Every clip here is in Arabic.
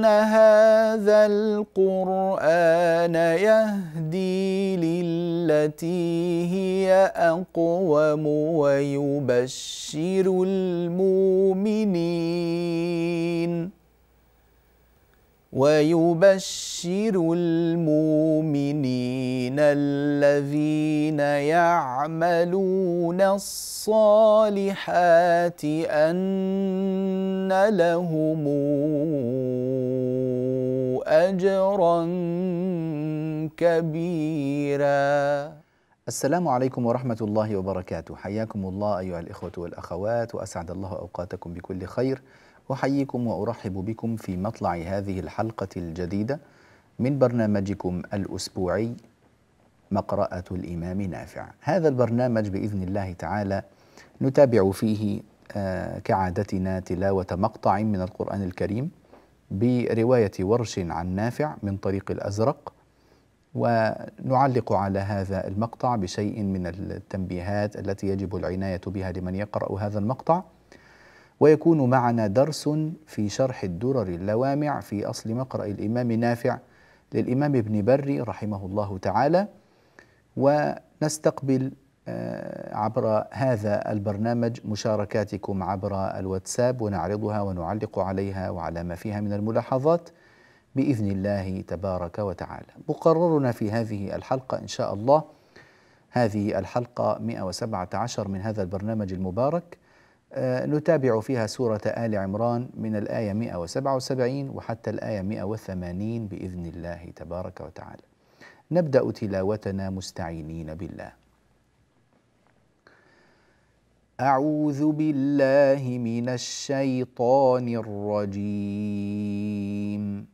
إن هذا القرآن يهدي للتي هي أقوم ويبشر المؤمنين ويبشر المؤمنين الذين يعملون الصالحات ان لهم اجرا كبيرا السلام عليكم ورحمة الله وبركاته، حياكم الله أيها الإخوة والأخوات وأسعد الله أوقاتكم بكل خير. أحييكم وأرحب بكم في مطلع هذه الحلقة الجديدة من برنامجكم الأسبوعي مقرأة الإمام نافع. هذا البرنامج بإذن الله تعالى نتابع فيه آه، كعادتنا تلاوة مقطع من القرآن الكريم برواية ورش عن نافع من طريق الأزرق ونعلق على هذا المقطع بشيء من التنبيهات التي يجب العناية بها لمن يقرأ هذا المقطع ويكون معنا درس في شرح الدرر اللوامع في أصل مقرأ الإمام نافع للإمام ابن بري رحمه الله تعالى ونستقبل آه، عبر هذا البرنامج مشاركاتكم عبر الواتساب ونعرضها ونعلق عليها وعلى ما فيها من الملاحظات باذن الله تبارك وتعالى. مقررنا في هذه الحلقه ان شاء الله هذه الحلقه 117 من هذا البرنامج المبارك آه، نتابع فيها سورة آل عمران من الآية 177 وحتى الآية 180 بإذن الله تبارك وتعالى. نبدأ تلاوتنا مستعينين بالله. أعوذ بالله من الشيطان الرجيم.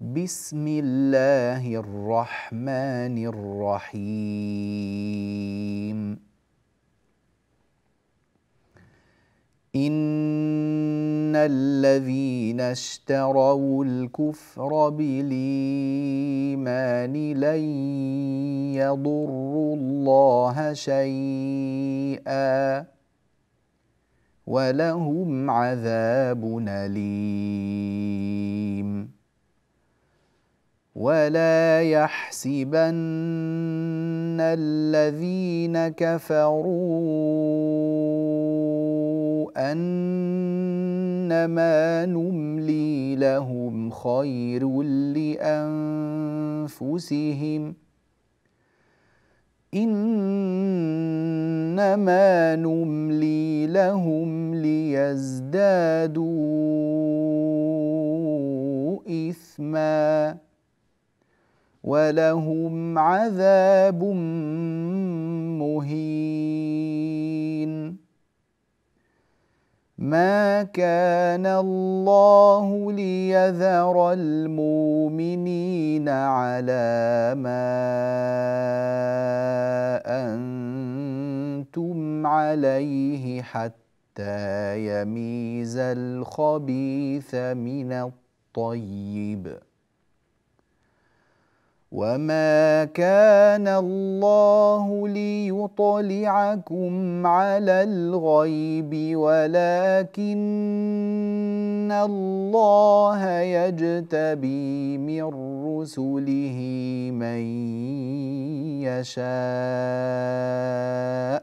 بسم الله الرحمن الرحيم. ان الذين اشتروا الكفر بالايمان لن يضروا الله شيئا ولهم عذاب اليم ولا يحسبن الذين كفروا انما نملي لهم خير لانفسهم انما نملي لهم ليزدادوا اثما ولهم عذاب مهين ما كان الله ليذر المؤمنين على ما انتم عليه حتى يميز الخبيث من الطيب وما كان الله ليطلعكم على الغيب ولكن الله يجتبي من رسله من يشاء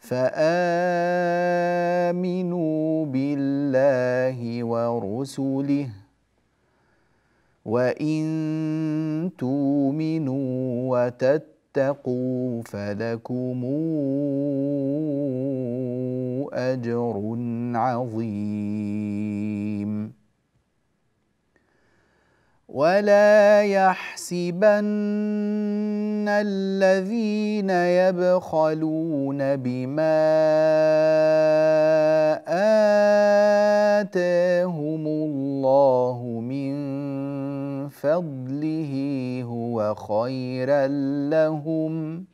فامنوا بالله ورسله وإن تؤمنوا وتتقوا فلكم أجر عظيم ولا يحسبن الذين يبخلون بما آتاهم الله من فضله هو خيرا لهم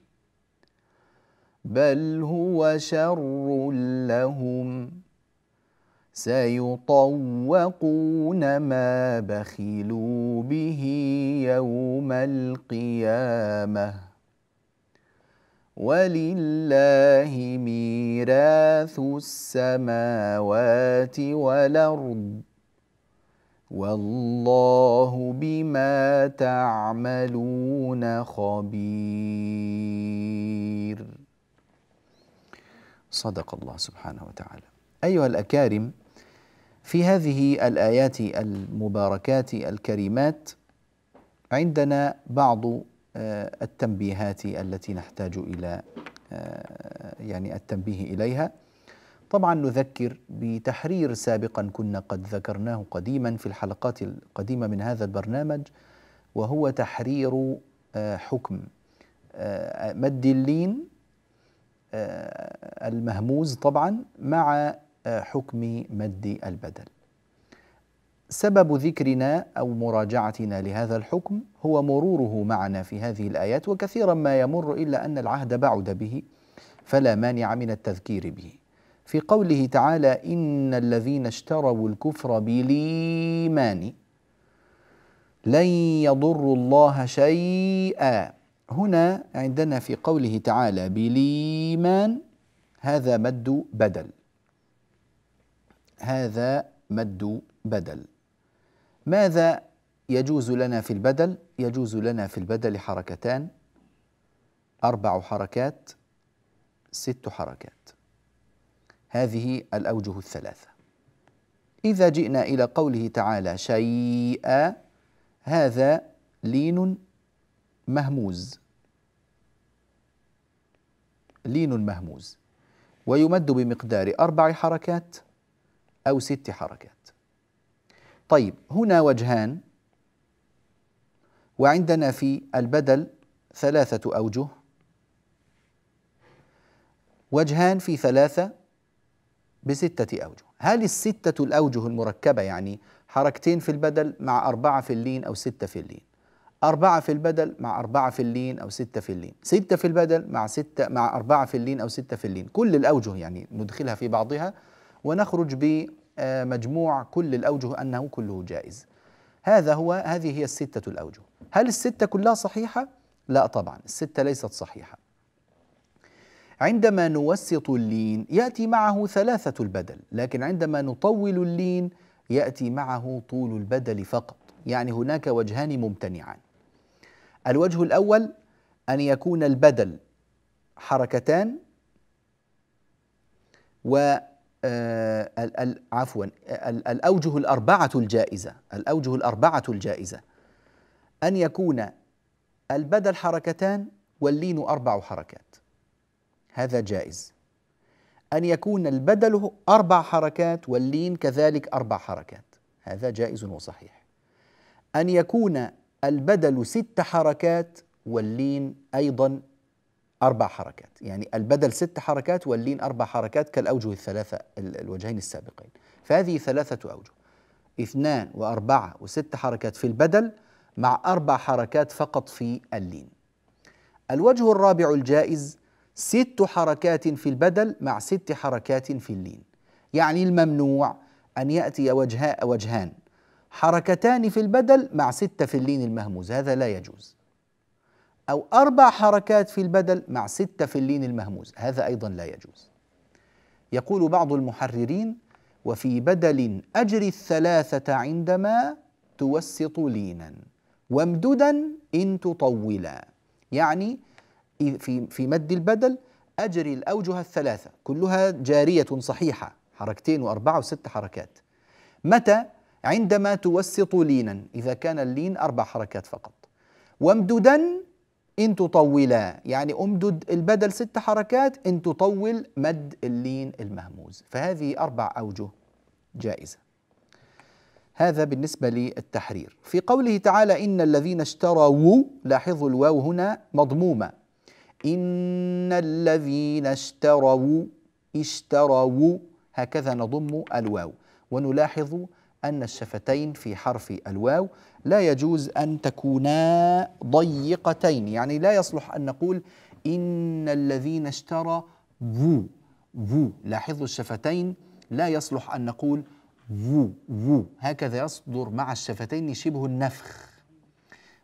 بل هو شر لهم سيطوقون ما بخلوا به يوم القيامه ولله ميراث السماوات والارض والله بما تعملون خبير صدق الله سبحانه وتعالى ايها الاكارم في هذه الايات المباركات الكريمات عندنا بعض آه، التنبيهات التي نحتاج الى آه، يعني التنبيه اليها طبعا نذكر بتحرير سابقا كنا قد ذكرناه قديما في الحلقات القديمه من هذا البرنامج وهو تحرير آه، حكم مد اللين المهموز طبعا مع حكم مد البدل سبب ذكرنا او مراجعتنا لهذا الحكم هو مروره معنا في هذه الايات وكثيرا ما يمر الا ان العهد بعد به فلا مانع من التذكير به في قوله تعالى ان الذين اشتروا الكفر بالايمان لن يضروا الله شيئا هنا عندنا في قوله تعالى بالايمان هذا مد بدل هذا مد بدل ماذا يجوز لنا في البدل يجوز لنا في البدل حركتان اربع حركات ست حركات هذه الاوجه الثلاثه اذا جئنا الى قوله تعالى شيئا هذا لين مهموز لين مهموز ويمد بمقدار اربع حركات أو ست حركات طيب هنا وجهان وعندنا في البدل ثلاثة أوجه وجهان في ثلاثة بستة أوجه هل الستة الأوجه المركبة يعني حركتين في البدل مع أربعة في اللين أو ستة في اللين أربعة في البدل مع أربعة في اللين أو ستة في اللين ستة في البدل مع ستة مع أربعة في اللين أو ستة في اللين كل الأوجه يعني ندخلها في بعضها ونخرج بمجموع كل الأوجه أنه كله جائز هذا هو هذه هي الستة الأوجه هل الستة كلها صحيحة؟ لا طبعا الستة ليست صحيحة عندما نوسط اللين يأتي معه ثلاثة البدل لكن عندما نطول اللين يأتي معه طول البدل فقط يعني هناك وجهان ممتنعان الوجه الأول أن يكون البدل حركتان و آه، عفوا الأوجه الأربعة الجائزة الأوجه الأربعة الجائزة أن يكون البدل حركتان واللين أربع حركات هذا جائز أن يكون البدل أربع حركات واللين كذلك أربع حركات هذا جائز وصحيح أن يكون البدل ست حركات واللين أيضا أربع حركات يعني البدل ست حركات واللين أربع حركات كالأوجه الثلاثة الوجهين السابقين فهذه ثلاثة أوجه اثنان وأربعة وست حركات في البدل مع أربع حركات فقط في اللين الوجه الرابع الجائز ست حركات في البدل مع ست حركات في اللين يعني الممنوع أن يأتي وجها وجهان حركتان في البدل مع ستة في اللين المهموز هذا لا يجوز أو أربع حركات في البدل مع ستة في اللين المهموز هذا أيضا لا يجوز يقول بعض المحررين وفي بدل أجري الثلاثة عندما توسط لينا وامددا إن تطولا يعني في, في مد البدل أجري الأوجه الثلاثة كلها جارية صحيحة حركتين وأربعة وست حركات متى؟ عندما توسط لينا إذا كان اللين أربع حركات فقط وامددا إن تطولا يعني أمدد البدل ست حركات إن تطول مد اللين المهموز فهذه أربع أوجه جائزة هذا بالنسبة للتحرير في قوله تعالى إن الذين اشتروا لاحظوا الواو هنا مضمومة إن الذين اشتروا اشتروا هكذا نضم الواو ونلاحظ أن الشفتين في حرف الواو لا يجوز أن تكونا ضيقتين يعني لا يصلح أن نقول إن الذين اشترى وو وو لاحظوا الشفتين لا يصلح أن نقول وو وو هكذا يصدر مع الشفتين شبه النفخ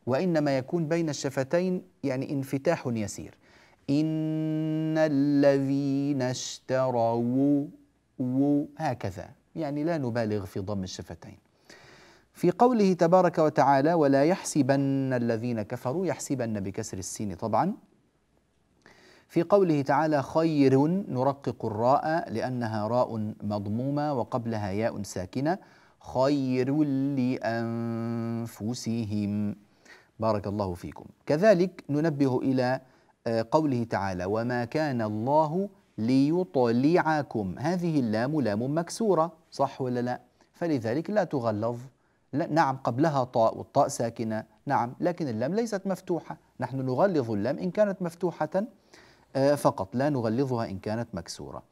وإنما يكون بين الشفتين يعني انفتاح يسير إن الذين اشتروا هكذا يعني لا نبالغ في ضم الشفتين في قوله تبارك وتعالى ولا يحسبن الذين كفروا يحسبن بكسر السين طبعا في قوله تعالى خير نرقق الراء لأنها راء مضمومة وقبلها ياء ساكنة خير لأنفسهم بارك الله فيكم كذلك ننبه إلى آه، قوله تعالى وما كان الله ليطلعكم هذه اللام لام مكسورة صح ولا لا فلذلك لا تغلظ لا نعم قبلها طاء والطاء ساكنة نعم لكن اللام ليست مفتوحة نحن نغلظ اللام إن كانت مفتوحة آه، فقط لا نغلظها إن كانت مكسورة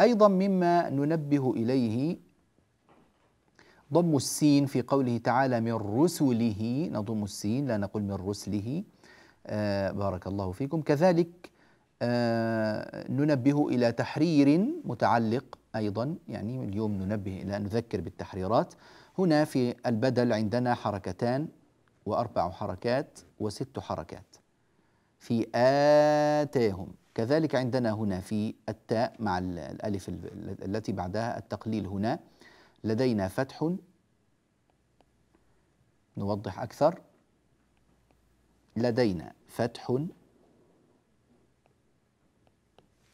أيضا مما ننبه إليه ضم السين في قوله تعالى من رسله نضم السين لا نقول من رسله آه، بارك الله فيكم كذلك آه، ننبه إلى تحرير متعلق أيضا يعني اليوم ننبه إلى نذكر بالتحريرات هنا في البدل عندنا حركتان وأربع حركات وست حركات في آتاهم كذلك عندنا هنا في التاء مع الألف التي بعدها التقليل هنا لدينا فتح نوضح أكثر لدينا فتح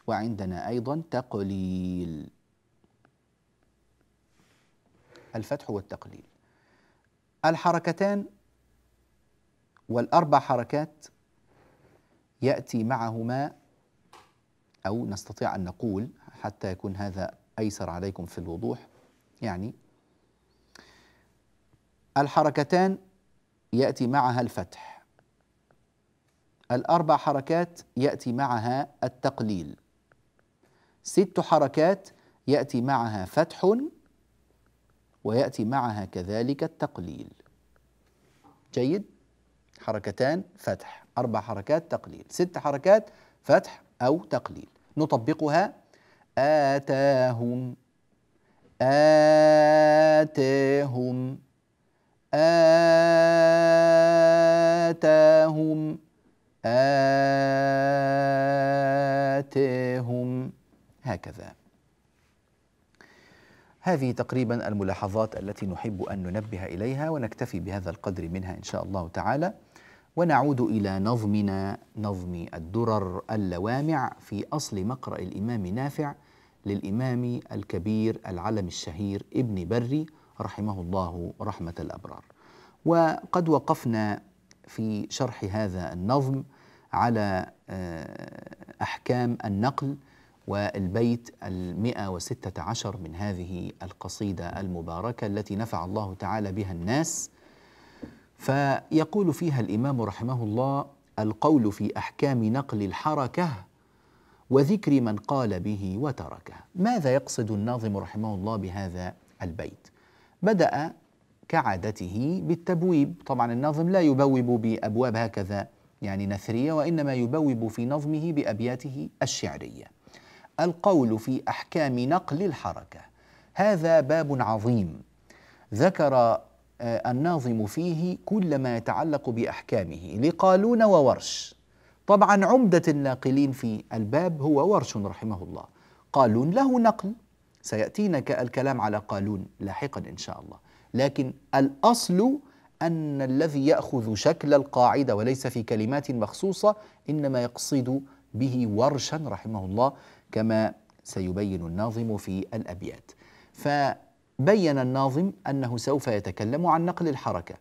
وعندنا أيضا تقليل الفتح والتقليل الحركتان والأربع حركات يأتي معهما أو نستطيع أن نقول حتى يكون هذا أيسر عليكم في الوضوح يعني الحركتان يأتي معها الفتح الأربع حركات يأتي معها التقليل ست حركات يأتي معها فتح وياتي معها كذلك التقليل جيد حركتان فتح اربع حركات تقليل ست حركات فتح او تقليل نطبقها اتاهم آتاهم آتاهم آتاهم هكذا هذه تقريبا الملاحظات التي نحب أن ننبه إليها ونكتفي بهذا القدر منها إن شاء الله تعالى ونعود إلى نظمنا نظم الدرر اللوامع في أصل مقرأ الإمام نافع للإمام الكبير العلم الشهير ابن بري رحمه الله رحمة الأبرار وقد وقفنا في شرح هذا النظم على آه، أحكام النقل والبيت المئة وستة عشر من هذه القصيدة المباركة التي نفع الله تعالى بها الناس فيقول فيها الإمام رحمه الله القول في أحكام نقل الحركة وذكر من قال به وتركه ماذا يقصد الناظم رحمه الله بهذا البيت بدأ كعادته بالتبويب طبعا الناظم لا يبوب بأبواب هكذا يعني نثرية وإنما يبوب في نظمه بأبياته الشعرية القول في احكام نقل الحركه هذا باب عظيم ذكر آه، الناظم فيه كل ما يتعلق باحكامه لقالون وورش طبعا عمده الناقلين في الباب هو ورش رحمه الله قالون له نقل سياتينا الكلام على قالون لاحقا ان شاء الله لكن الاصل ان الذي ياخذ شكل القاعده وليس في كلمات مخصوصه انما يقصد به ورشا رحمه الله كما سيبين الناظم في الأبيات فبين الناظم أنه سوف يتكلم عن نقل الحركة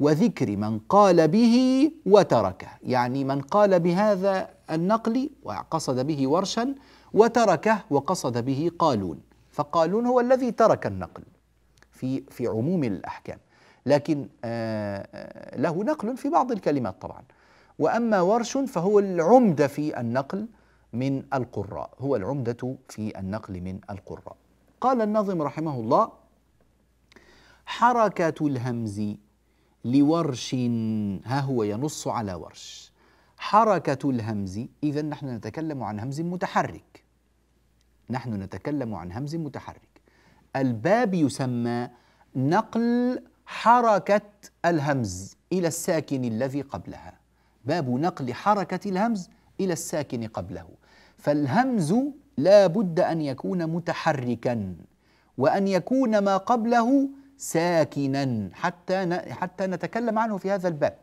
وذكر من قال به وتركه يعني من قال بهذا النقل وقصد به ورشا وتركه وقصد به قالون فقالون هو الذي ترك النقل في في عموم الاحكام لكن آه، له نقل في بعض الكلمات طبعا واما ورش فهو العمده في النقل من القراء هو العمدة في النقل من القراء قال الناظم رحمه الله حركة الهمز لورش ها هو ينص على ورش حركة الهمز إذا نحن نتكلم عن همز متحرك نحن نتكلم عن همز متحرك الباب يسمى نقل حركة الهمز إلى الساكن الذي قبلها باب نقل حركة الهمز إلى الساكن قبله فالهمز لا بد أن يكون متحركا وأن يكون ما قبله ساكنا حتى حتى نتكلم عنه في هذا الباب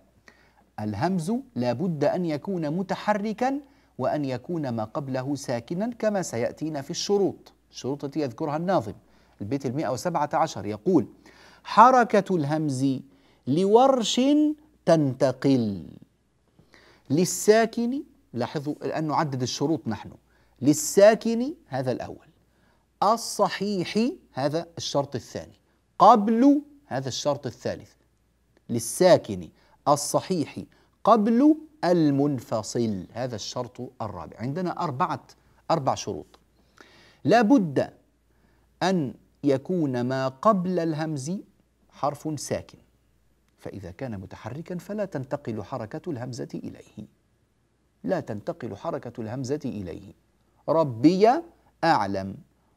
الهمز لا بد أن يكون متحركا وأن يكون ما قبله ساكنا كما سيأتينا في الشروط الشروط التي يذكرها الناظم البيت المئة وسبعة عشر يقول حركة الهمز لورش تنتقل للساكن لاحظوا الآن نعدد الشروط نحن للساكن هذا الأول الصحيح هذا الشرط الثاني قبل هذا الشرط الثالث للساكن الصحيح قبل المنفصل هذا الشرط الرابع عندنا أربعة أربع شروط لابد أن يكون ما قبل الهمز حرف ساكن فإذا كان متحركا فلا تنتقل حركة الهمزة إليه لا تنتقل حركة الهمزة إليه ربي أعلم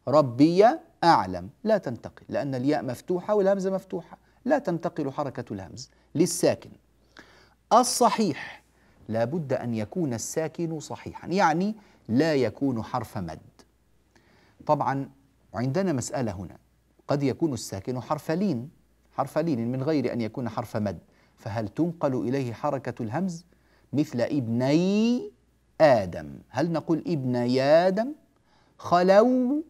ربي أعلم لا تنتقل لأن الياء مفتوحة والهمزة مفتوحة لا تنتقل حركة الهمز للساكن الصحيح لابد أن يكون الساكن صحيحا يعني لا يكون حرف مد طبعا عندنا مسألة هنا قد يكون الساكن حرف لين حرف لين من غير أن يكون حرف مد فهل تنقل إليه حركة الهمز مثل ابني آدم هل نقول ابن آدم خلوا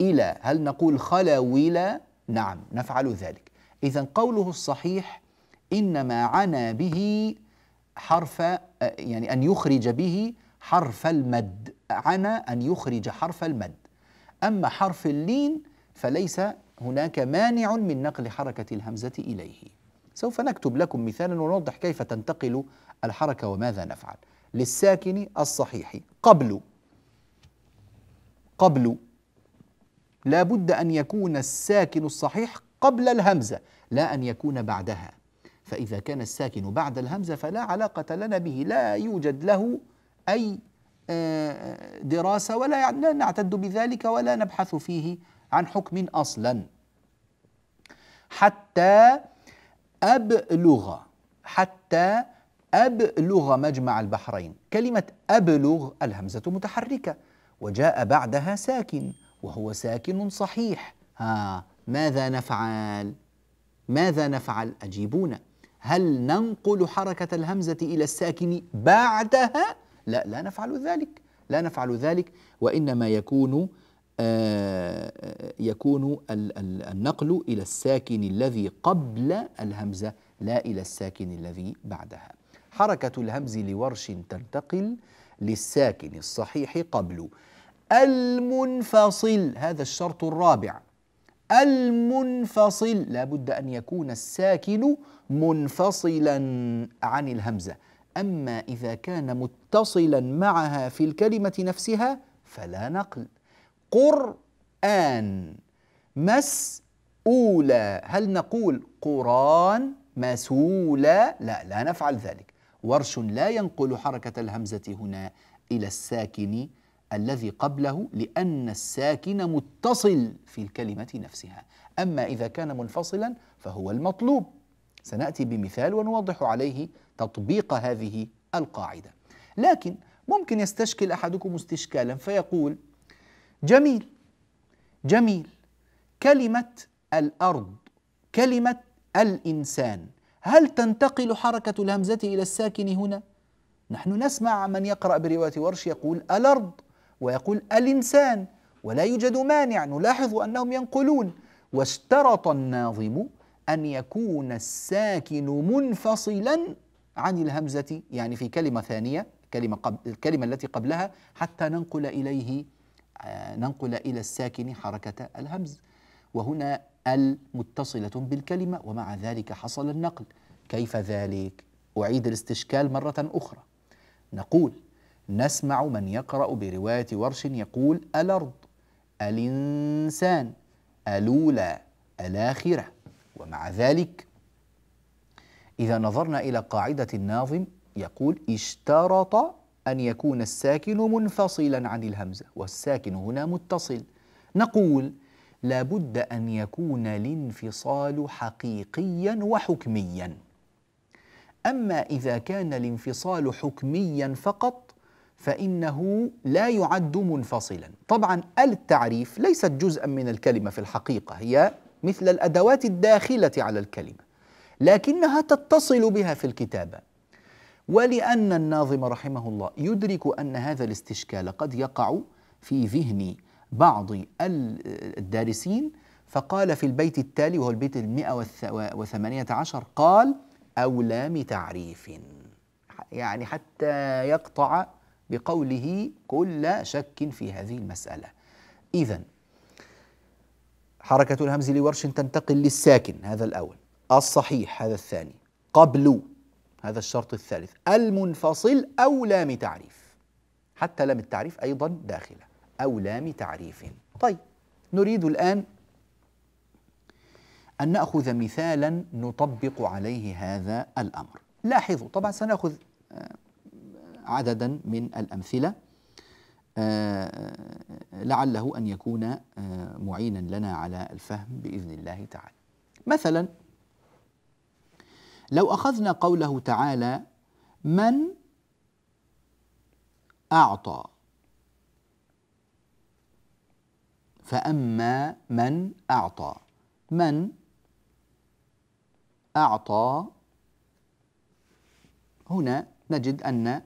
إلى هل نقول خلو إلى نعم نفعل ذلك إذا قوله الصحيح إنما عنا به حرف يعني أن يخرج به حرف المد عنا أن يخرج حرف المد أما حرف اللين فليس هناك مانع من نقل حركة الهمزة إليه سوف نكتب لكم مثالا ونوضح كيف تنتقل الحركة وماذا نفعل للساكن الصحيح قبل قبل لا بد أن يكون الساكن الصحيح قبل الهمزة لا أن يكون بعدها فإذا كان الساكن بعد الهمزة فلا علاقة لنا به لا يوجد له أي آه، دراسة ولا يعني لا نعتد بذلك ولا نبحث فيه عن حكم أصلا حتى أبلغ حتى أبلغ مجمع البحرين كلمة أبلغ الهمزة متحركة وجاء بعدها ساكن وهو ساكن صحيح ها ماذا نفعل ماذا نفعل أجيبونا هل ننقل حركة الهمزة إلى الساكن بعدها لا لا نفعل ذلك لا نفعل ذلك وإنما يكون آه يكون النقل إلى الساكن الذي قبل الهمزة لا إلى الساكن الذي بعدها حركة الهمز لورش تنتقل للساكن الصحيح قبل المنفصل هذا الشرط الرابع المنفصل لابد أن يكون الساكن منفصلا عن الهمزة أما إذا كان متصلا معها في الكلمة نفسها فلا نقل قرآن مس أولى هل نقول قرآن مسولا لا لا نفعل ذلك ورش لا ينقل حركة الهمزة هنا إلى الساكن الذي قبله لأن الساكن متصل في الكلمة نفسها أما إذا كان منفصلا فهو المطلوب سنأتي بمثال ونوضح عليه تطبيق هذه القاعدة لكن ممكن يستشكل أحدكم استشكالا فيقول جميل جميل كلمة الأرض كلمة الإنسان هل تنتقل حركة الهمزة إلى الساكن هنا؟ نحن نسمع من يقرأ برواية ورش يقول الأرض ويقول الإنسان ولا يوجد مانع نلاحظ أنهم ينقلون واشترط الناظم أن يكون الساكن منفصلا عن الهمزة يعني في كلمة ثانية كلمة قبل الكلمة التي قبلها حتى ننقل إليه آه، ننقل إلى الساكن حركة الهمز وهنا المتصلة بالكلمة ومع ذلك حصل النقل كيف ذلك؟ أعيد الاستشكال مرة أخرى نقول نسمع من يقرأ برواية ورش يقول الأرض الإنسان الأولى الآخرة ومع ذلك إذا نظرنا إلى قاعدة الناظم يقول اشترط أن يكون الساكن منفصلا عن الهمزة والساكن هنا متصل نقول لابد ان يكون الانفصال حقيقيا وحكميا اما اذا كان الانفصال حكميا فقط فانه لا يعد منفصلا طبعا التعريف ليست جزءا من الكلمه في الحقيقه هي مثل الادوات الداخله على الكلمه لكنها تتصل بها في الكتابه ولان الناظم رحمه الله يدرك ان هذا الاستشكال قد يقع في ذهن بعض الدارسين فقال في البيت التالي وهو البيت المئة وثمانية عشر قال أو لام تعريف يعني حتى يقطع بقوله كل شك في هذه المسألة إذا حركة الهمز لورش تنتقل للساكن هذا الأول الصحيح هذا الثاني قبل هذا الشرط الثالث المنفصل أو لام تعريف حتى لام التعريف أيضا داخلة أو لام تعريف طيب نريد الآن أن نأخذ مثالا نطبق عليه هذا الأمر لاحظوا طبعا سنأخذ آه، عددا من الأمثلة آه، لعله أن يكون آه، معينا لنا على الفهم بإذن الله تعالى مثلا لو أخذنا قوله تعالى من أعطى فأما من أعطى من أعطى هنا نجد أن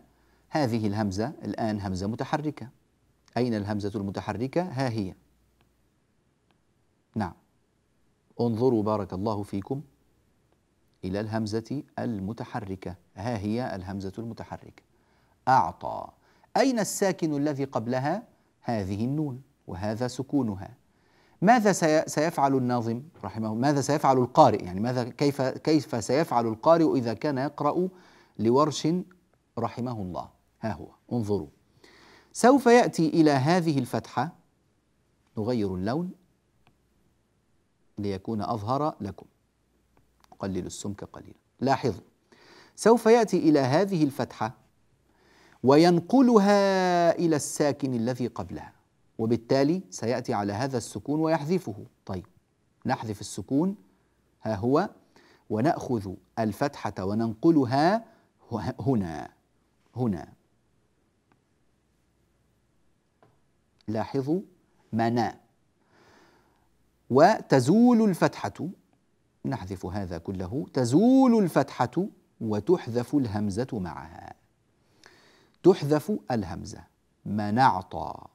هذه الهمزة الآن همزة متحركة أين الهمزة المتحركة؟ ها هي نعم انظروا بارك الله فيكم إلى الهمزة المتحركة ها هي الهمزة المتحركة أعطى أين الساكن الذي قبلها؟ هذه النون وهذا سكونها ماذا سيفعل الناظم رحمه ماذا سيفعل القارئ يعني ماذا كيف كيف سيفعل القارئ اذا كان يقرا لورش رحمه الله ها هو انظروا سوف ياتي الى هذه الفتحه نغير اللون ليكون اظهر لكم قلل السمك قليلا لاحظوا سوف ياتي الى هذه الفتحه وينقلها الى الساكن الذي قبلها وبالتالي سيأتي على هذا السكون ويحذفه طيب نحذف السكون ها هو ونأخذ الفتحة وننقلها هنا هنا لاحظوا منا وتزول الفتحة نحذف هذا كله تزول الفتحة وتحذف الهمزة معها تحذف الهمزة منعطى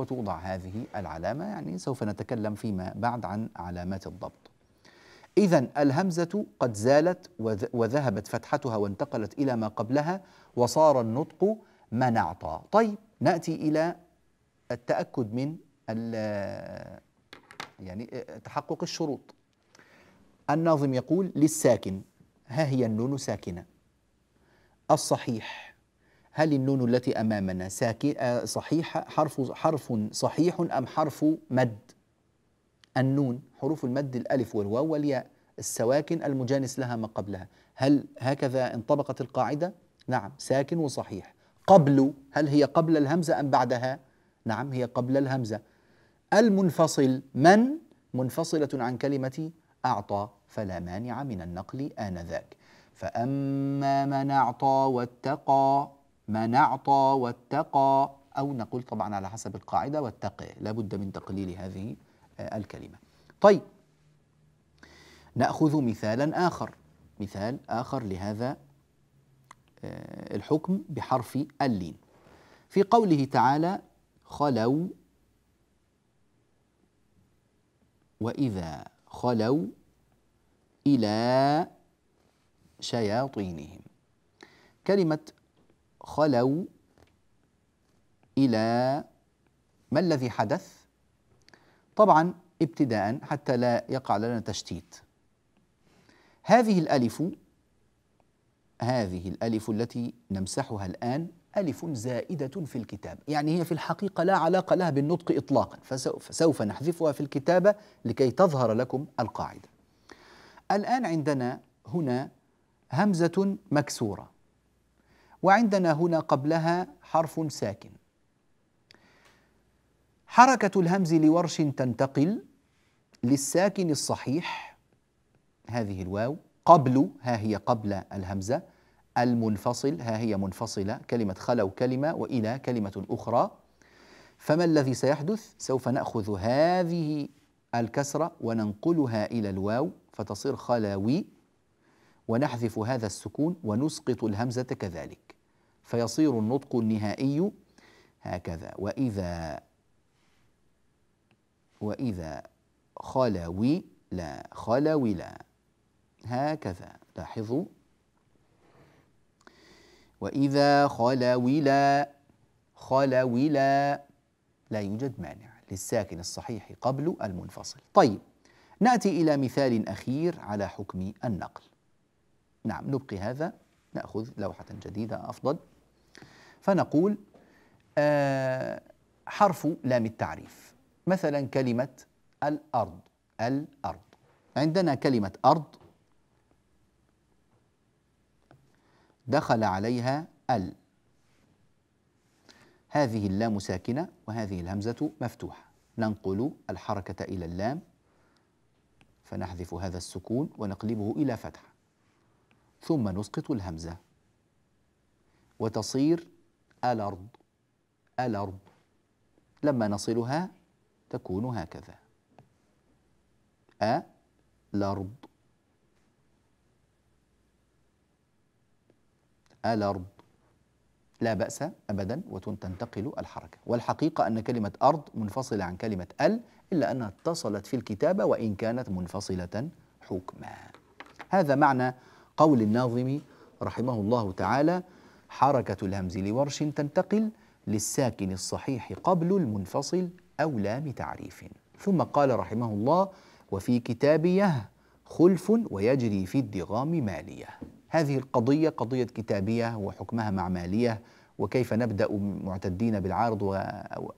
وتوضع هذه العلامة يعني سوف نتكلم فيما بعد عن علامات الضبط إذا الهمزة قد زالت وذهبت فتحتها وانتقلت إلى ما قبلها وصار النطق منعطى طيب نأتي إلى التأكد من يعني تحقق الشروط الناظم يقول للساكن ها هي النون ساكنة الصحيح هل النون التي أمامنا ساكن آه، صحيحة حرف حرف صحيح أم حرف مد النون حروف المد الألف والواو والياء السواكن المجانس لها ما قبلها هل هكذا انطبقت القاعدة؟ نعم ساكن وصحيح قبل هل هي قبل الهمزة أم بعدها؟ نعم هي قبل الهمزة المنفصل من منفصلة عن كلمة أعطى فلا مانع من النقل آنذاك فأما من أعطى واتقى من أعطى واتقى أو نقول طبعا على حسب القاعدة واتقي لابد من تقليل هذه آه، الكلمة طيب نأخذ مثالا آخر مثال آخر لهذا آه، الحكم بحرف اللين في قوله تعالى خلوا وإذا خلوا إلى شياطينهم كلمة خلوا إلى ما الذي حدث طبعا ابتداء حتى لا يقع لنا تشتيت هذه الألف هذه الألف التي نمسحها الآن ألف زائدة في الكتاب يعني هي في الحقيقة لا علاقة لها بالنطق إطلاقا فسوف نحذفها في الكتابة لكي تظهر لكم القاعدة الآن عندنا هنا همزة مكسورة وعندنا هنا قبلها حرف ساكن حركة الهمز لورش تنتقل للساكن الصحيح هذه الواو قبل ها هي قبل الهمزة المنفصل ها هي منفصلة كلمة خلو كلمة وإلى كلمة أخرى فما الذي سيحدث؟ سوف نأخذ هذه الكسرة وننقلها إلى الواو فتصير خلاوي ونحذف هذا السكون ونسقط الهمزة كذلك فيصير النطق النهائي هكذا وإذا وإذا خلوي لا خلوي لا هكذا لاحظوا وإذا لا خلولا لا لا يوجد مانع للساكن الصحيح قبل المنفصل طيب نأتي إلى مثال أخير على حكم النقل نعم نبقي هذا نأخذ لوحة جديدة أفضل فنقول آه حرف لام التعريف مثلا كلمة الأرض الأرض عندنا كلمة أرض دخل عليها ال هذه اللام ساكنة وهذه الهمزة مفتوحة ننقل الحركة إلى اللام فنحذف هذا السكون ونقلبه إلى فتحة ثم نسقط الهمزة وتصير الأرض الأرض لما نصلها تكون هكذا أ الأرض الأرض لا بأس أبدا وتنتقل الحركة والحقيقة أن كلمة أرض منفصلة عن كلمة ال إلا أنها اتصلت في الكتابة وإن كانت منفصلة حكما هذا معنى قول الناظم رحمه الله تعالى حركة الهمز لورش تنتقل للساكن الصحيح قبل المنفصل أو لام تعريف ثم قال رحمه الله وفي كتابيه خلف ويجري في الدغام مالية هذه القضية قضية كتابية وحكمها مع مالية وكيف نبدأ معتدين بالعرض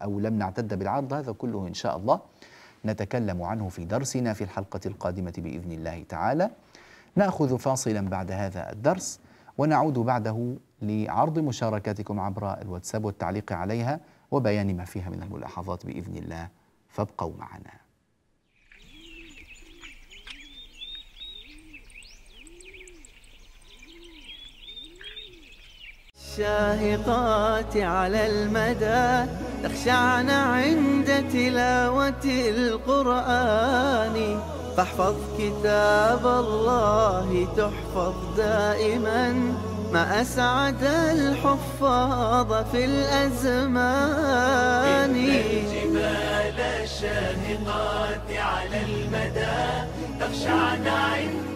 أو لم نعتد بالعرض هذا كله إن شاء الله نتكلم عنه في درسنا في الحلقة القادمة بإذن الله تعالى ناخذ فاصلا بعد هذا الدرس ونعود بعده لعرض مشاركاتكم عبر الواتساب والتعليق عليها وبيان ما فيها من الملاحظات باذن الله فابقوا معنا شاهقات على المدى تخشعن عند تلاوة القرآن فاحفظ كتاب الله تحفظ دائما ما أسعد الحفاظ في الأزمان الجبال شاهقات على المدى تخشعن عند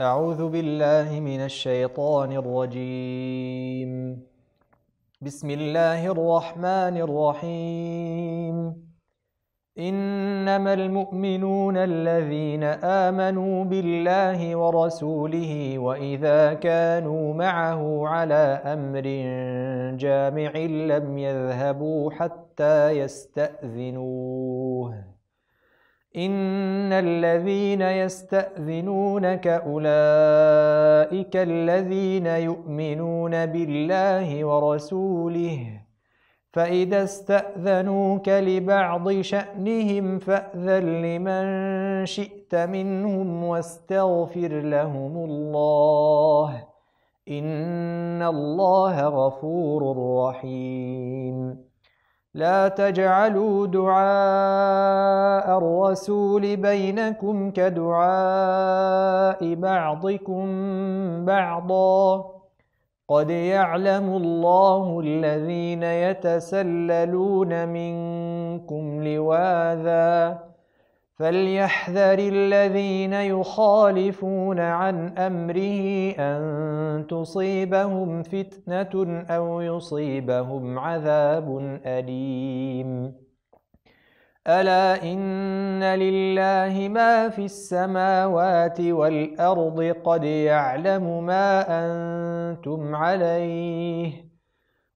أعوذ بالله من الشيطان الرجيم بسم الله الرحمن الرحيم إنما المؤمنون الذين آمنوا بالله ورسوله وإذا كانوا معه على أمر جامع لم يذهبوا حتى يستأذنوه إن الذين يستأذنونك أولئك الذين يؤمنون بالله ورسوله فإذا استأذنوك لبعض شأنهم فأذن لمن شئت منهم واستغفر لهم الله إن الله غفور رحيم لا تجعلوا دعاء الرسول بينكم كدعاء بعضكم بعضا قد يعلم الله الذين يتسللون منكم لواذا فليحذر الذين يخالفون عن امره ان تصيبهم فتنه او يصيبهم عذاب اليم الا ان لله ما في السماوات والارض قد يعلم ما انتم عليه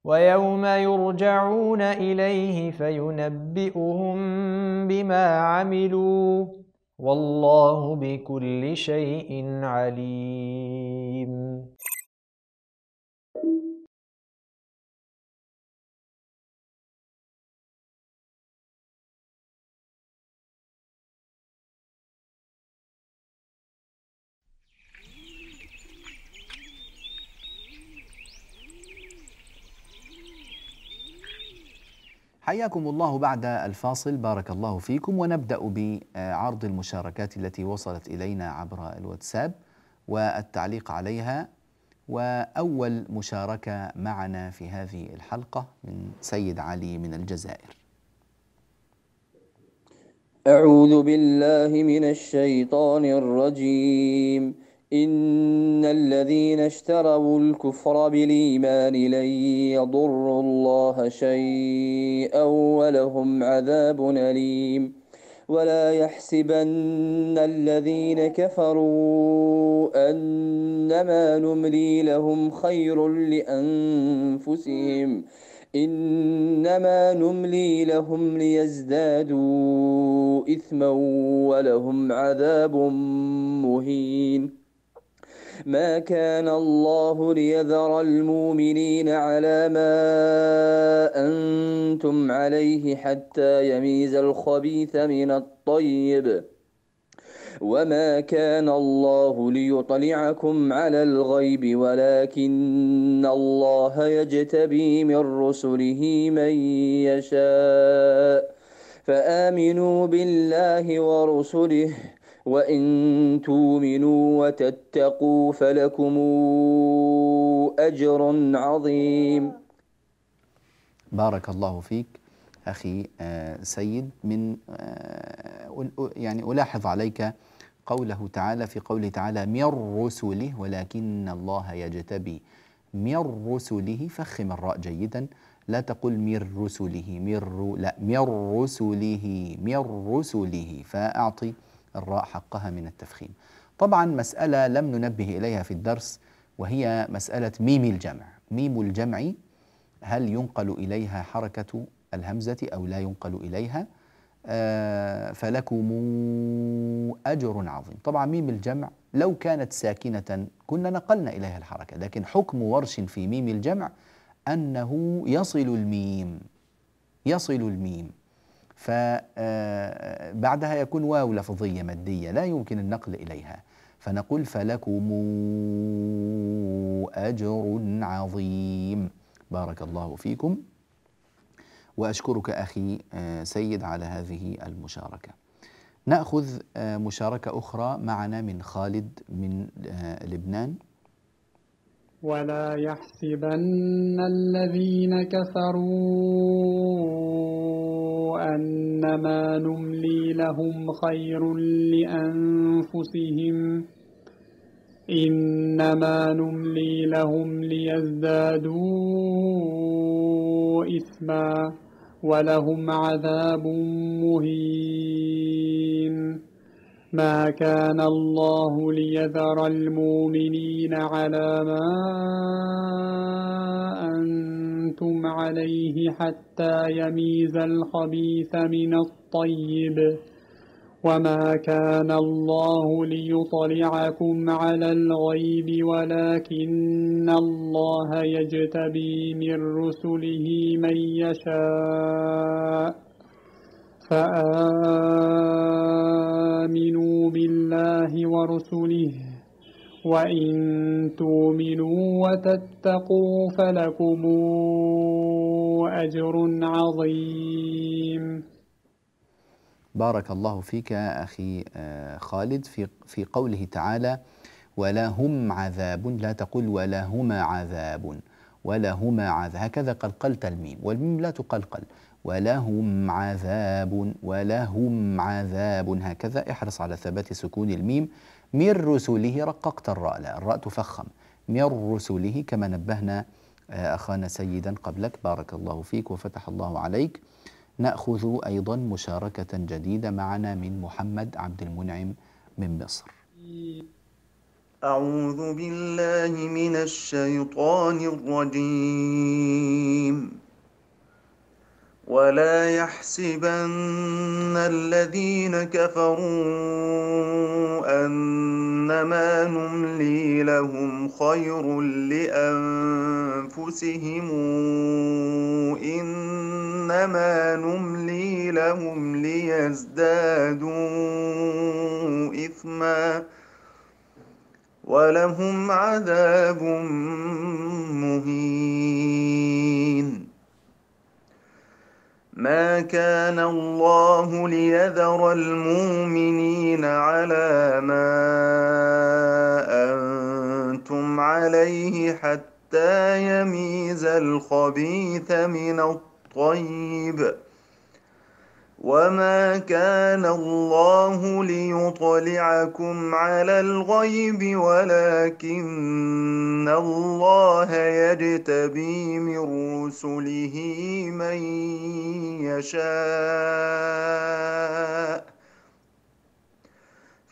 ويوم يرجعون إليه فينبئهم بما عملوا والله بكل شيء عليم حياكم الله بعد الفاصل بارك الله فيكم ونبدأ بعرض المشاركات التي وصلت إلينا عبر الواتساب والتعليق عليها وأول مشاركة معنا في هذه الحلقة من سيد علي من الجزائر أعوذ بالله من الشيطان الرجيم إن الذين اشتروا الكفر بالإيمان لن يضروا الله شيئا ولهم عذاب أليم ولا يحسبن الذين كفروا أنما نملي لهم خير لأنفسهم إنما نملي لهم ليزدادوا إثما ولهم عذاب مهين ما كان الله ليذر المؤمنين على ما أنتم عليه حتى يميز الخبيث من الطيب وما كان الله ليطلعكم على الغيب ولكن الله يجتبي من رسله من يشاء فآمنوا بالله ورسله وإن تؤمنوا وتتقوا فلكم أجر عظيم بارك الله فيك أخي آه، سيد من آه، يعني ألاحظ عليك قوله تعالى في قوله تعالى من رسله ولكن الله يجتبي من رسله فخم الراء جيدا لا تقل من رسله من لا من رسله من رسله فأعطي الراء حقها من التفخيم طبعا مسألة لم ننبه إليها في الدرس وهي مسألة ميم الجمع ميم الجمع هل ينقل إليها حركة الهمزة أو لا ينقل إليها آه فلكم أجر عظيم طبعا ميم الجمع لو كانت ساكنة كنا نقلنا إليها الحركة لكن حكم ورش في ميم الجمع أنه يصل الميم يصل الميم فبعدها آه، يكون واو لفظية مادية لا يمكن النقل إليها فنقول فلكم أجر عظيم بارك الله فيكم وأشكرك أخي آه، سيد على هذه المشاركة نأخذ آه، مشاركة أخرى معنا من خالد من لبنان ولا يحسبن الذين كفروا أنما نملي لهم خير لأنفسهم إنما نملي لهم ليزدادوا إثما ولهم عذاب مهين ما كان الله ليذر المؤمنين على ما أنتم عليه حتى يميز الخبيث من الطيب وما كان الله ليطلعكم على الغيب ولكن الله يجتبي من رسله من يشاء فآمنوا بالله ورسله وإن تؤمنوا وتتقوا فلكم أجر عظيم بارك الله فيك أخي آه، خالد في, في قوله تعالى ولا هم عذاب لا تقل ولا هما عذاب ولا هما عذاب هكذا قلقلت الميم والميم لا تقلقل ولهم عذاب ولهم عذاب هكذا احرص على ثبات سكون الميم من رسله رققت الراء لا الراء تفخم من رسله كما نبهنا آه، أخانا سيدا قبلك بارك الله فيك وفتح الله عليك نأخذ أيضا مشاركة جديدة معنا من محمد عبد المنعم من مصر أعوذ بالله من الشيطان الرجيم ولا يحسبن الذين كفروا أنما نملي لهم خير لأنفسهم إنما نملي لهم ليزدادوا إثما ولهم عذاب مهين ما كان الله ليذر المؤمنين على ما أنتم عليه حتى يميز الخبيث من الطيب ۖ وما كان الله ليطلعكم على الغيب ولكن الله يجتبي من رسله من يشاء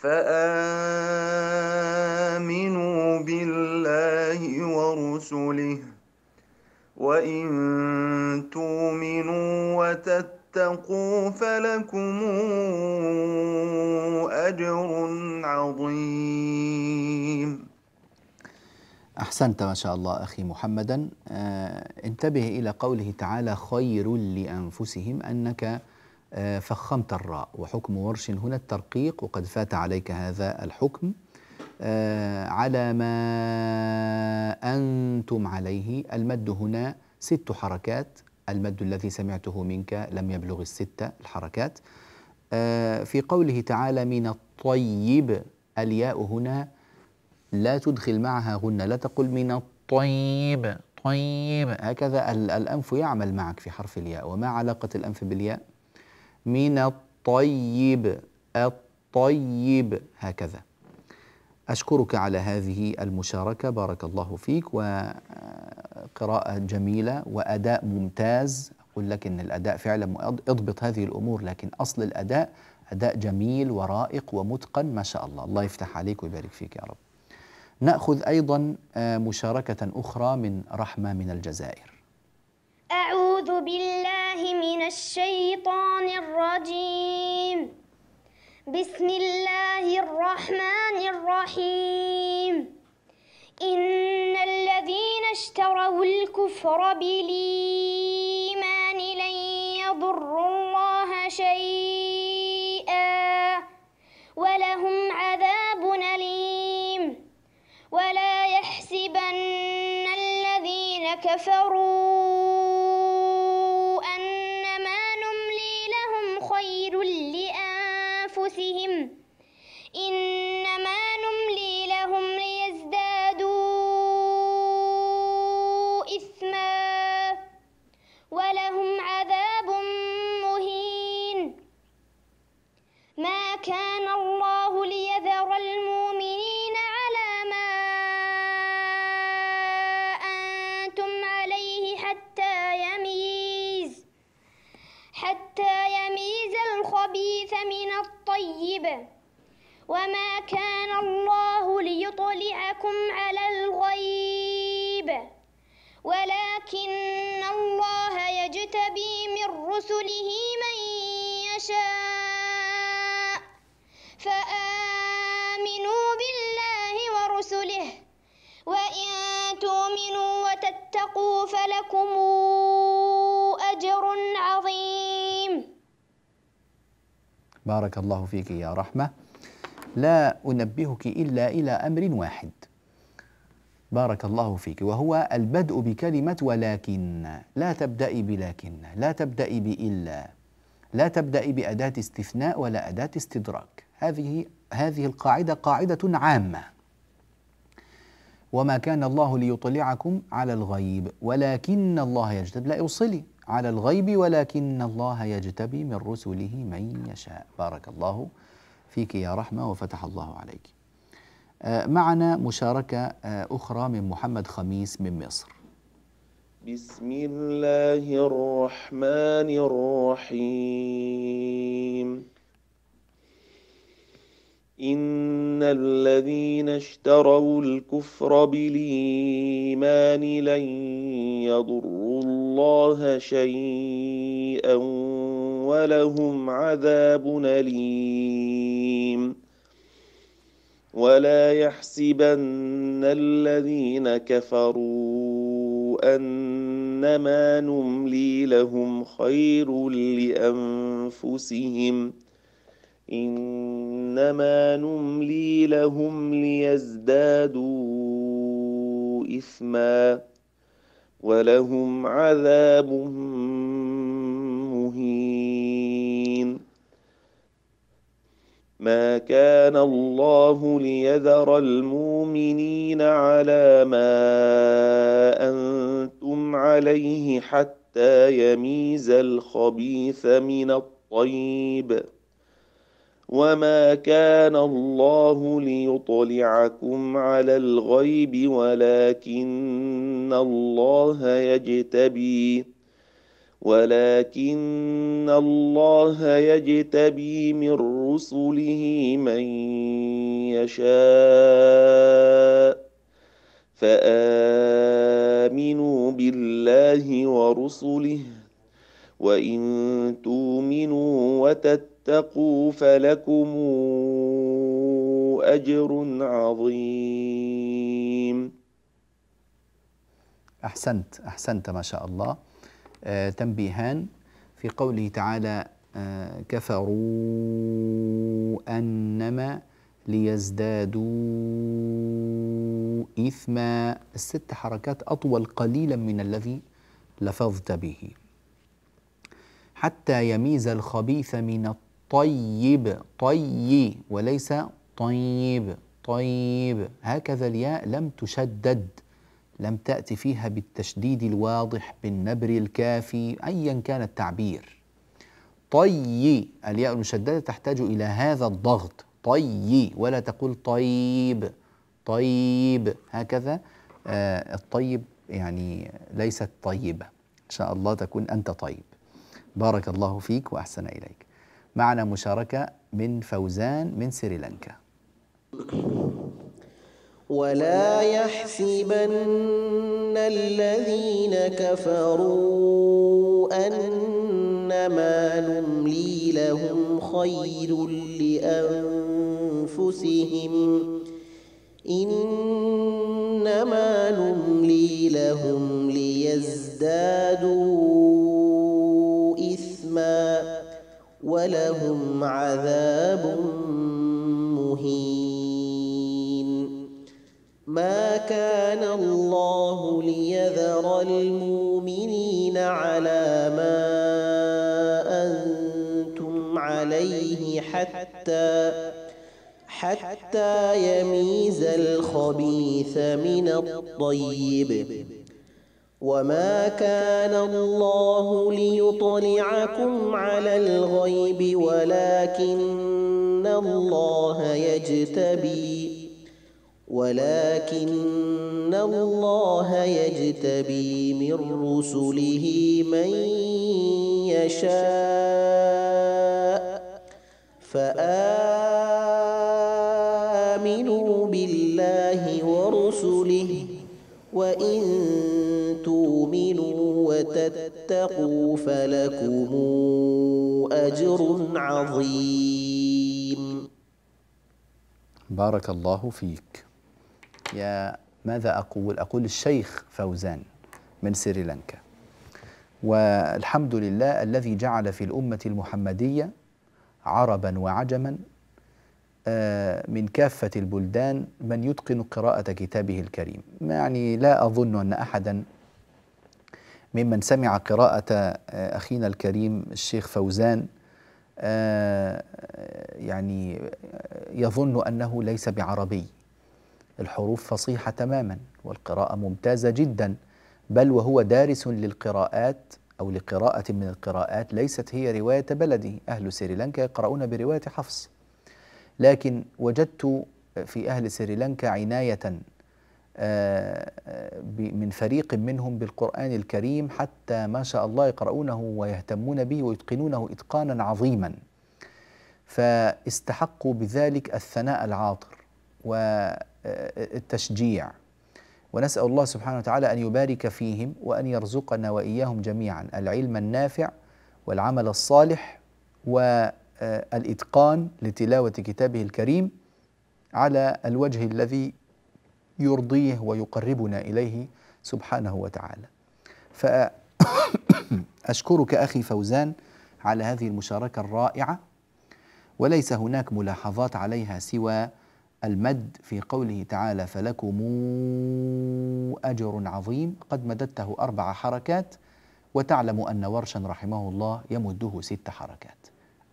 فامنوا بالله ورسله وان تؤمنوا وتتقوا اتقوا فلكم أجر عظيم أحسنت ما شاء الله أخي محمدا آه انتبه إلى قوله تعالى خير لأنفسهم أنك آه فخمت الراء وحكم ورش هنا الترقيق وقد فات عليك هذا الحكم آه على ما أنتم عليه المد هنا ست حركات المد الذي سمعته منك لم يبلغ الستة الحركات آه، في قوله تعالى من الطيب الياء هنا لا تدخل معها غنة لا تقل من الطيب طيب هكذا الأنف يعمل معك في حرف الياء وما علاقة الأنف بالياء من الطيب الطيب هكذا أشكرك على هذه المشاركة بارك الله فيك وقراءة جميلة وأداء ممتاز أقول لك أن الأداء فعلا اضبط هذه الأمور لكن أصل الأداء أداء جميل ورائق ومتقن ما شاء الله الله يفتح عليك ويبارك فيك يا رب نأخذ أيضا آه، مشاركة أخرى من رحمة من الجزائر أعوذ بالله من الشيطان الرجيم بسم الله الرحمن الرحيم إن الذين اشتروا الكفر بالإيمان لن يضروا الله شيئا ولهم عذاب أليم ولا يحسبن الذين كفروا 因。رسله من يشاء فآمنوا بالله ورسله وإن تؤمنوا وتتقوا فلكم أجر عظيم بارك الله فيك يا رحمة لا أنبهك إلا إلى أمر واحد بارك الله فيك وهو البدء بكلمة ولكن لا تبدأي بلكن لا تبدأي بإلا لا تبدأي بأداة استثناء ولا أداة استدراك هذه هذه القاعدة قاعدة عامة وما كان الله ليطلعكم على الغيب ولكن الله يجتبي لا يوصلي على الغيب ولكن الله يجتبي من رسله من يشاء بارك الله فيك يا رحمه وفتح الله عليك آه، معنا مشاركة آه، أخرى من محمد خميس من مصر بسم الله الرحمن الرحيم إن الذين اشتروا الكفر بالإيمان لن يضروا الله شيئا ولهم عذاب أليم ولا يحسبن الذين كفروا انما نملي لهم خير لانفسهم انما نملي لهم ليزدادوا اثما ولهم عذاب ما كان الله ليذر المؤمنين على ما انتم عليه حتى يميز الخبيث من الطيب وما كان الله ليطلعكم على الغيب ولكن الله يجتبي ولكن الله يجتبي من رسله من يشاء فامنوا بالله ورسله وان تؤمنوا وتتقوا فلكم اجر عظيم احسنت احسنت ما شاء الله آه، تنبيهان في قوله تعالى آه، كفروا أنما ليزدادوا إثما الست حركات أطول قليلا من الذي لفظت به حتى يميز الخبيث من الطيب طي وليس طيب طيب هكذا الياء لم تشدد لم تأتي فيها بالتشديد الواضح بالنبر الكافي أيا كان التعبير طي الياء المشددة تحتاج إلى هذا الضغط طي ولا تقول طيب طيب هكذا آه الطيب يعني ليست طيبة إن شاء الله تكون أنت طيب بارك الله فيك وأحسن إليك معنا مشاركة من فوزان من سريلانكا ولا يحسبن الذين كفروا انما نملي لهم خير لانفسهم انما نملي لهم ليزدادوا اثما ولهم عذاب مهين ما كان الله ليذر المؤمنين على ما أنتم عليه حتى حتى يميز الخبيث من الطيب وما كان الله ليطلعكم على الغيب ولكن الله يجتبي ولكن الله يجتبي من رسله من يشاء فامنوا بالله ورسله وان تؤمنوا وتتقوا فلكم اجر عظيم بارك الله فيك يا ماذا أقول أقول الشيخ فوزان من سريلانكا والحمد لله الذي جعل في الأمة المحمدية عربا وعجما آه، من كافة البلدان من يتقن قراءة كتابه الكريم يعني لا أظن أن أحدا ممن سمع قراءة آه، أخينا الكريم الشيخ فوزان آه، يعني يظن أنه ليس بعربي الحروف فصيحة تماما والقراءة ممتازة جدا بل وهو دارس للقراءات أو لقراءة من القراءات ليست هي رواية بلده أهل سريلانكا يقرؤون برواية حفص لكن وجدت في أهل سريلانكا عناية آه، آه، من فريق منهم بالقرآن الكريم حتى ما شاء الله يقرؤونه ويهتمون به ويتقنونه إتقانا عظيما فاستحقوا بذلك الثناء العاطر و التشجيع ونسأل الله سبحانه وتعالى أن يبارك فيهم وأن يرزقنا وإياهم جميعا العلم النافع والعمل الصالح والإتقان لتلاوة كتابه الكريم على الوجه الذي يرضيه ويقربنا إليه سبحانه وتعالى فأشكرك أخي فوزان على هذه المشاركة الرائعة وليس هناك ملاحظات عليها سوى المد في قوله تعالى فلكم أجر عظيم قد مددته أربع حركات وتعلم أن ورشا رحمه الله يمده ست حركات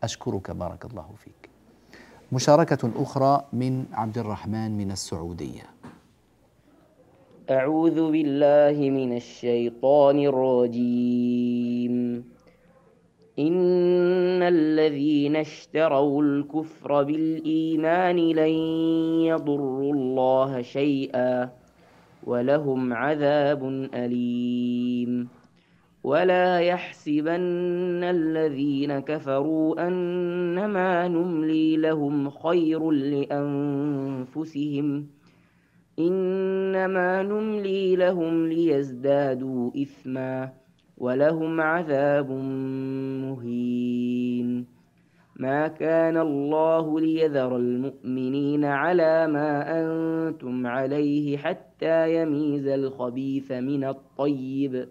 أشكرك بارك الله فيك مشاركة أخرى من عبد الرحمن من السعودية أعوذ بالله من الشيطان الرجيم إن الذين اشتروا الكفر بالإيمان لن يضروا الله شيئا ولهم عذاب أليم ولا يحسبن الذين كفروا أنما نملي لهم خير لأنفسهم إنما نملي لهم ليزدادوا إثماً ولهم عذاب مهين ما كان الله ليذر المؤمنين على ما أنتم عليه حتى يميز الخبيث من الطيب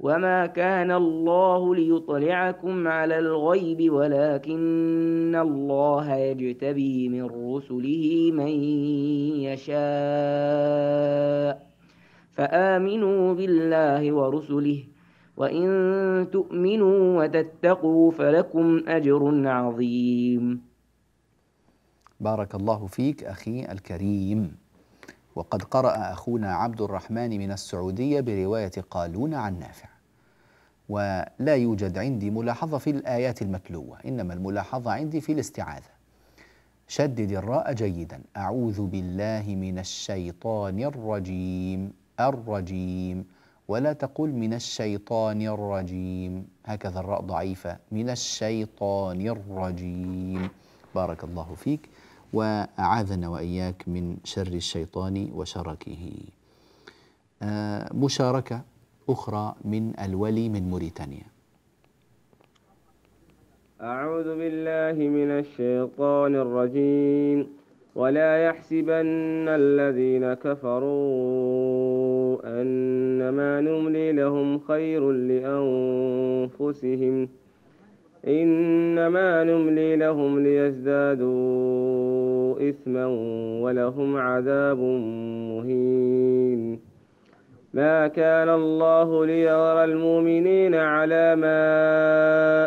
وما كان الله ليطلعكم على الغيب ولكن الله يجتبي من رسله من يشاء فآمنوا بالله ورسله وإن تؤمنوا وتتقوا فلكم أجر عظيم. بارك الله فيك أخي الكريم. وقد قرأ أخونا عبد الرحمن من السعودية برواية قالون عن نافع. ولا يوجد عندي ملاحظة في الآيات المتلوة، إنما الملاحظة عندي في الاستعاذة. شدد الراء جيدا، أعوذ بالله من الشيطان الرجيم، الرجيم. ولا تقول من الشيطان الرجيم هكذا الراء ضعيفة من الشيطان الرجيم بارك الله فيك وأعاذنا وإياك من شر الشيطان وشركه آه، مشاركة أخرى من الولي من موريتانيا أعوذ بالله من الشيطان الرجيم ولا يحسبن الذين كفروا أنما نملي لهم خير لأنفسهم إنما نملي لهم ليزدادوا إثما ولهم عذاب مهين ما كان الله ليرى المؤمنين على ما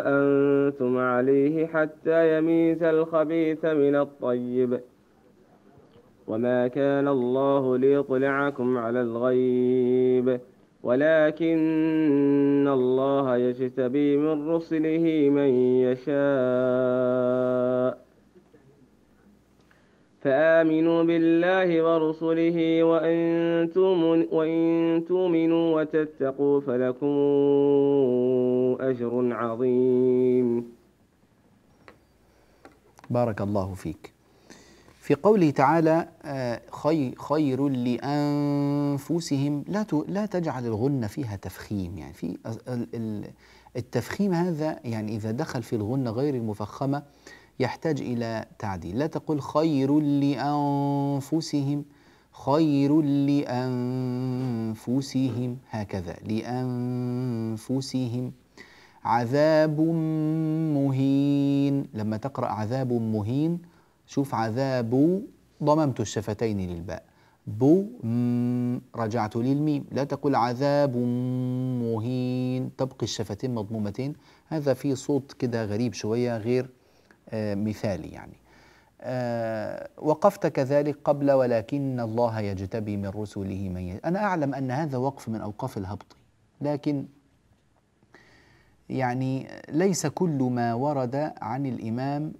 أنتم عليه حتى يميز الخبيث من الطيب ۖ وما كان الله ليطلعكم على الغيب ولكن الله يجتبي من رسله من يشاء فآمنوا بالله ورسله وإن تؤمنوا, وتتقوا فلكم أجر عظيم بارك الله فيك في قوله تعالى آه، خير, خير لأنفسهم لا لا تجعل الغنة فيها تفخيم يعني في التفخيم هذا يعني إذا دخل في الغنة غير المفخمة يحتاج إلى تعديل لا تقول خير لأنفسهم خير لأنفسهم هكذا لأنفسهم عذاب مهين لما تقرأ عذاب مهين شوف عذاب ضممت الشفتين للباء بو رجعت للميم لا تقول عذاب مهين تبقي الشفتين مضمومتين هذا في صوت كده غريب شوية غير آه، مثالي يعني آه وقفت كذلك قبل ولكن الله يجتبي من رسله من يجتبي. أنا أعلم أن هذا وقف من أوقاف الهبط لكن يعني ليس كل ما ورد عن الإمام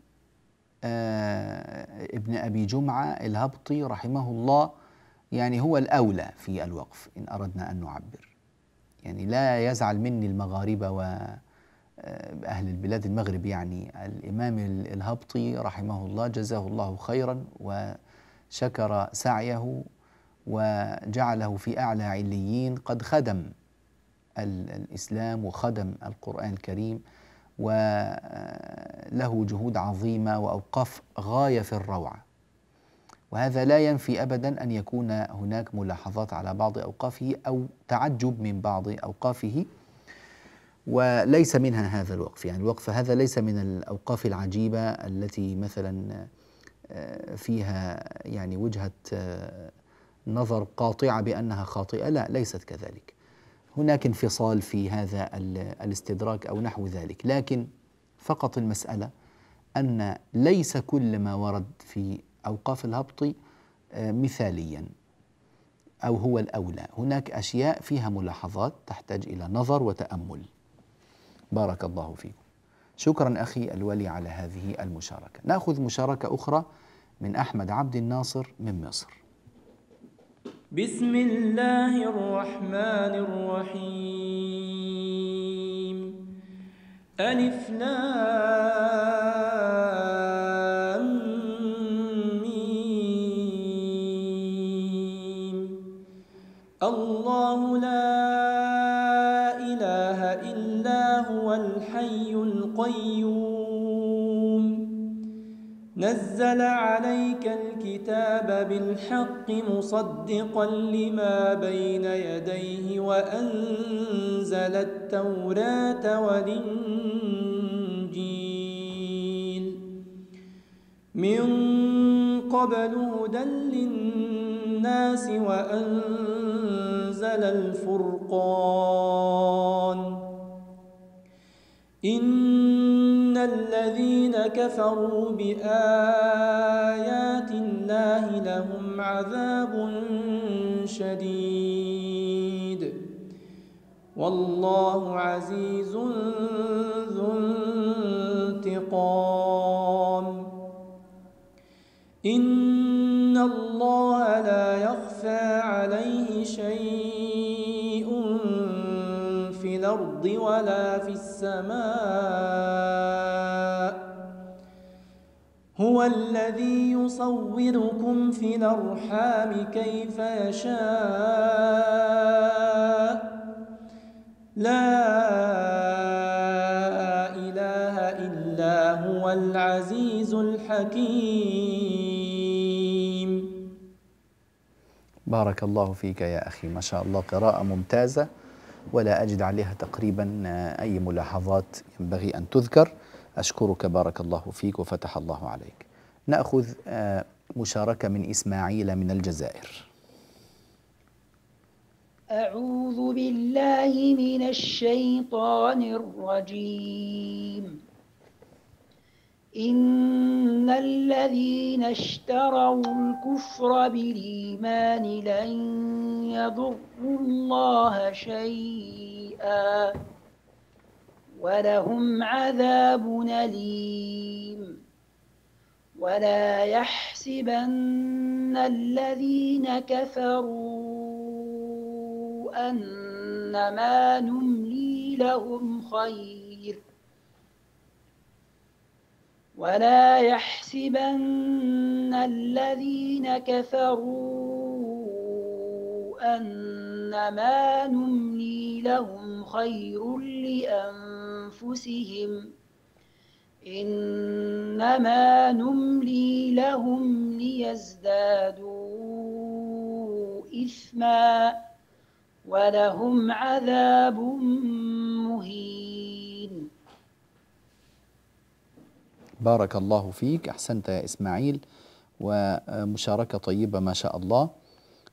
آه، ابن أبي جمعة الهبطي رحمه الله يعني هو الأولى في الوقف إن أردنا أن نعبر يعني لا يزعل مني المغاربة وأهل آه، البلاد المغرب يعني الإمام الهبطي رحمه الله جزاه الله خيرا وشكر سعيه وجعله في أعلى عليين قد خدم الإسلام وخدم القرآن الكريم وله جهود عظيمه واوقاف غايه في الروعه وهذا لا ينفي ابدا ان يكون هناك ملاحظات على بعض اوقافه او تعجب من بعض اوقافه وليس منها هذا الوقف يعني الوقف هذا ليس من الاوقاف العجيبه التي مثلا آه، فيها يعني وجهه آه، نظر قاطعه بانها خاطئه لا ليست كذلك هناك انفصال في هذا الاستدراك او نحو ذلك لكن فقط المساله ان ليس كل ما ورد في اوقاف الهبط آه، مثاليا او هو الاولى هناك اشياء فيها ملاحظات تحتاج الى نظر وتامل بارك الله فيكم شكرا اخي الولي على هذه المشاركه ناخذ مشاركه اخرى من احمد عبد الناصر من مصر بسم الله الرحمن الرحيم ألف لام ميم الله لا إله إلا هو الحي القيوم نزل عليه بالحق مصدقا لما بين يديه وأنزل التوراة والإنجيل من قبل هدى للناس وأنزل الفرقان إن الذين كفروا بآياتنا الله لهم عذاب شديد والله عزيز ذو انتقام إن الله لا يخفى عليه شيء في الأرض ولا في السماء هو الذي يصوركم في الأرحام كيف يشاء لا إله إلا هو العزيز الحكيم بارك الله فيك يا أخي ما شاء الله قراءة ممتازة ولا أجد عليها تقريبا أي ملاحظات ينبغي أن تذكر أشكرك بارك الله فيك وفتح الله عليك نأخذ آه، مشاركة من إسماعيل من الجزائر أعوذ بالله من الشيطان الرجيم إن الذين اشتروا الكفر بالإيمان لن يضروا الله شيئا ولهم عذاب أليم ولا يحسبن الذين كفروا أنما نملي لهم خير ولا يحسبن الذين كفروا أنما نملي لهم خير لأنفسهم إنما نملي لهم ليزدادوا إثما ولهم عذاب مهين بارك الله فيك أحسنت يا إسماعيل ومشاركة طيبة ما شاء الله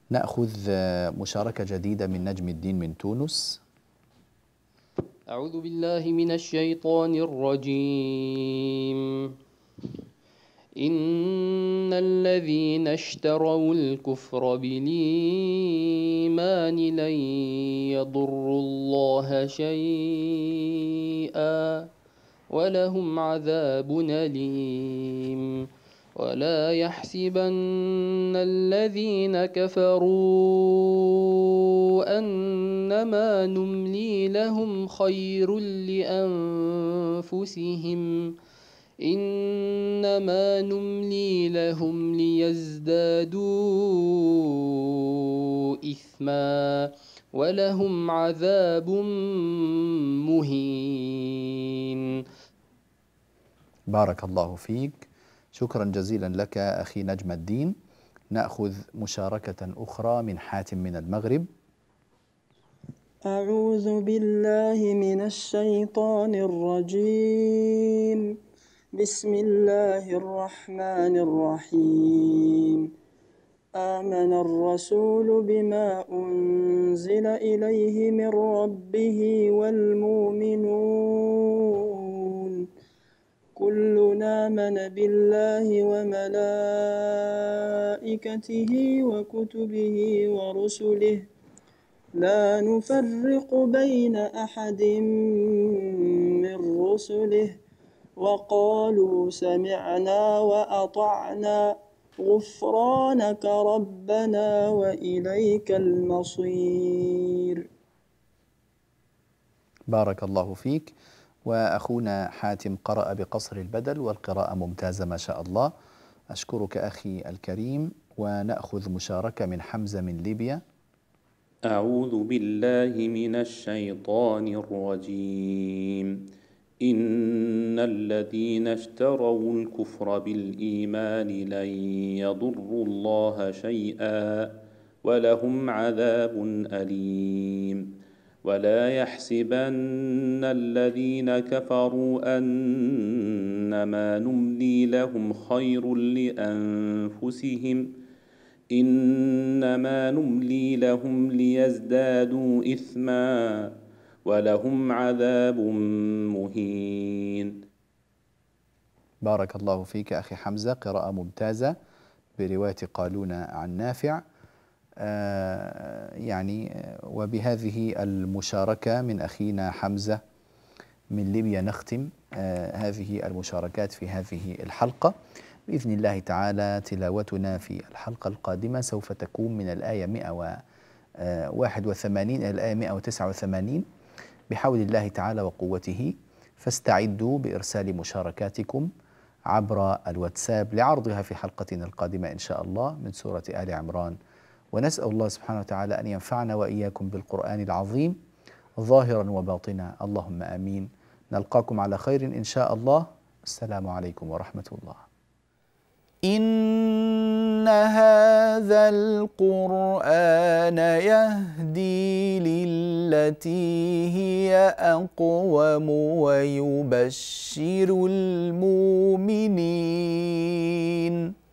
ناخذ آه، مشاركه جديده من نجم الدين من تونس اعوذ بالله من الشيطان الرجيم ان الذين اشتروا الكفر بالايمان لن يضروا الله شيئا ولهم عذاب اليم ولا يحسبن الذين كفروا انما نملي لهم خير لانفسهم انما نملي لهم ليزدادوا اثما ولهم عذاب مهين بارك الله فيك شكرا جزيلا لك أخي نجم الدين نأخذ مشاركة أخرى من حاتم من المغرب أعوذ بالله من الشيطان الرجيم بسم الله الرحمن الرحيم آمن الرسول بما أنزل إليه من ربه والمؤمنون كلنا من بالله وملائكته وكتبه ورسله لا نفرق بين أحد من رسله وقالوا سمعنا وأطعنا غفرانك ربنا وإليك المصير بارك الله فيك وأخونا حاتم قرأ بقصر البدل والقراءة ممتازة ما شاء الله أشكرك أخي الكريم ونأخذ مشاركة من حمزة من ليبيا أعوذ بالله من الشيطان الرجيم إن الذين اشتروا الكفر بالإيمان لن يضروا الله شيئا ولهم عذاب أليم ولا يحسبن الذين كفروا انما نملي لهم خير لانفسهم انما نملي لهم ليزدادوا اثما ولهم عذاب مهين بارك الله فيك اخي حمزه قراءه ممتازه بروايه قالون عن نافع آه، يعني وبهذه المشاركة من أخينا حمزة من ليبيا نختم آه، هذه المشاركات في هذه الحلقة بإذن الله تعالى تلاوتنا في الحلقة القادمة سوف تكون من الآية 181 آه، إلى الآية 189 بحول الله تعالى وقوته فاستعدوا بإرسال مشاركاتكم عبر الواتساب لعرضها في حلقتنا القادمة إن شاء الله من سورة آل عمران ونسأل الله سبحانه وتعالى أن ينفعنا وإياكم بالقرآن العظيم ظاهرا وباطنا اللهم آمين نلقاكم على خير إن شاء الله السلام عليكم ورحمة الله إن هذا القرآن يهدي للتي هي أقوم ويبشر المؤمنين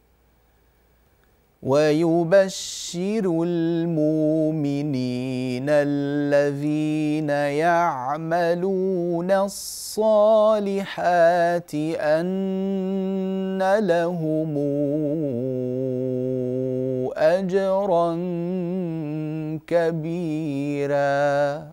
ويبشر المؤمنين الذين يعملون الصالحات ان لهم اجرا كبيرا